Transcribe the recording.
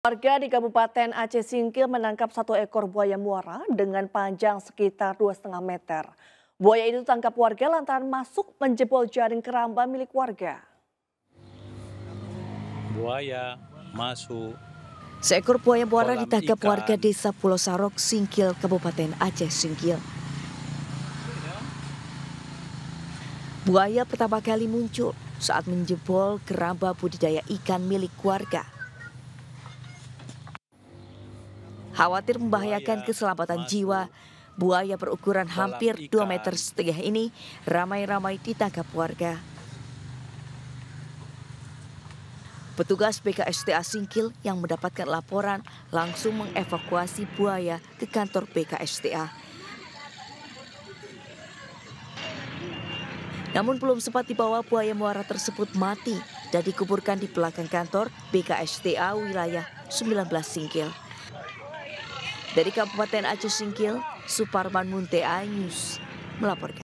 Warga di Kabupaten Aceh Singkil menangkap satu ekor buaya muara dengan panjang sekitar 2,5 meter. Buaya itu tangkap warga lantaran masuk menjebol jaring keramba milik warga. Buaya masuk. Seekor buaya muara ditangkap warga desa Pulau Sarok, Singkil, Kabupaten Aceh Singkil. Buaya pertama kali muncul saat menjebol keramba budidaya ikan milik warga Khawatir membahayakan keselamatan jiwa, buaya berukuran hampir 2 meter setengah ini ramai-ramai ditangkap warga. Petugas BKSTA Singkil yang mendapatkan laporan langsung mengevakuasi buaya ke kantor BKSTA. Namun belum sempat dibawa buaya muara tersebut mati dan dikuburkan di belakang kantor BKSTA wilayah 19 Singkil. Dari Kabupaten Aceh Singkil, Suparman Munte Ayus melaporkan.